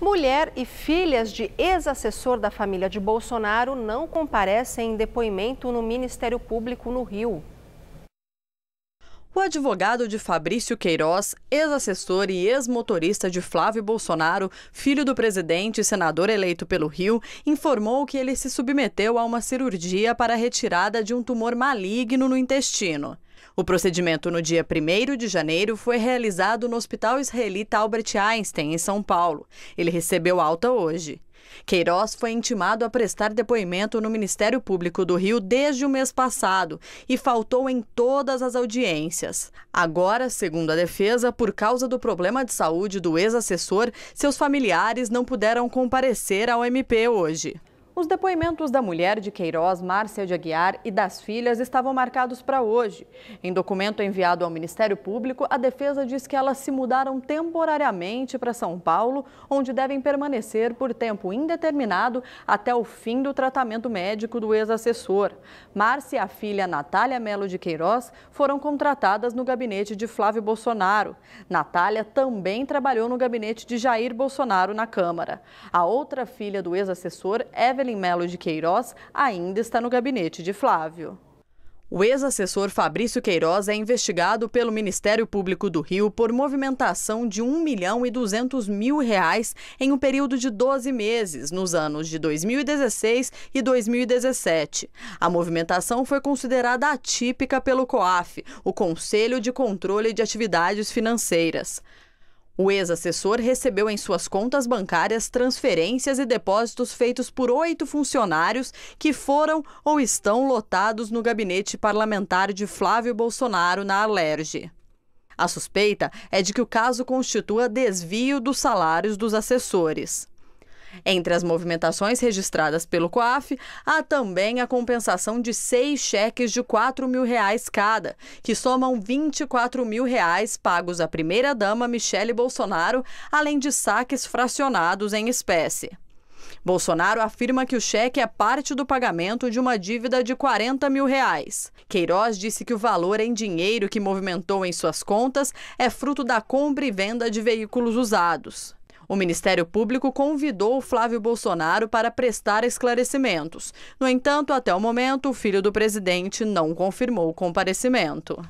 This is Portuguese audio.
Mulher e filhas de ex-assessor da família de Bolsonaro não comparecem em depoimento no Ministério Público no Rio. O advogado de Fabrício Queiroz, ex-assessor e ex-motorista de Flávio Bolsonaro, filho do presidente e senador eleito pelo Rio, informou que ele se submeteu a uma cirurgia para a retirada de um tumor maligno no intestino. O procedimento no dia 1 de janeiro foi realizado no Hospital Israelita Albert Einstein, em São Paulo. Ele recebeu alta hoje. Queiroz foi intimado a prestar depoimento no Ministério Público do Rio desde o mês passado e faltou em todas as audiências. Agora, segundo a defesa, por causa do problema de saúde do ex-assessor, seus familiares não puderam comparecer ao MP hoje. Os depoimentos da mulher de Queiroz, Márcia de Aguiar e das filhas estavam marcados para hoje. Em documento enviado ao Ministério Público, a defesa diz que elas se mudaram temporariamente para São Paulo, onde devem permanecer por tempo indeterminado até o fim do tratamento médico do ex-assessor. Márcia e a filha Natália Melo de Queiroz foram contratadas no gabinete de Flávio Bolsonaro. Natália também trabalhou no gabinete de Jair Bolsonaro na Câmara. A outra filha do ex-assessor, Evelyn Wagner Melo de Queiroz ainda está no gabinete de Flávio. O ex-assessor Fabrício Queiroz é investigado pelo Ministério Público do Rio por movimentação de 1 milhão e 200 mil reais em um período de 12 meses, nos anos de 2016 e 2017. A movimentação foi considerada atípica pelo COAF, o Conselho de Controle de Atividades Financeiras. O ex-assessor recebeu em suas contas bancárias transferências e depósitos feitos por oito funcionários que foram ou estão lotados no gabinete parlamentar de Flávio Bolsonaro na Alerge. A suspeita é de que o caso constitua desvio dos salários dos assessores. Entre as movimentações registradas pelo COAF, há também a compensação de seis cheques de R$ mil reais cada, que somam R$ 24 mil reais pagos à primeira-dama Michele Bolsonaro, além de saques fracionados em espécie. Bolsonaro afirma que o cheque é parte do pagamento de uma dívida de 40 mil reais. Queiroz disse que o valor em dinheiro que movimentou em suas contas é fruto da compra e venda de veículos usados. O Ministério Público convidou Flávio Bolsonaro para prestar esclarecimentos. No entanto, até o momento, o filho do presidente não confirmou o comparecimento.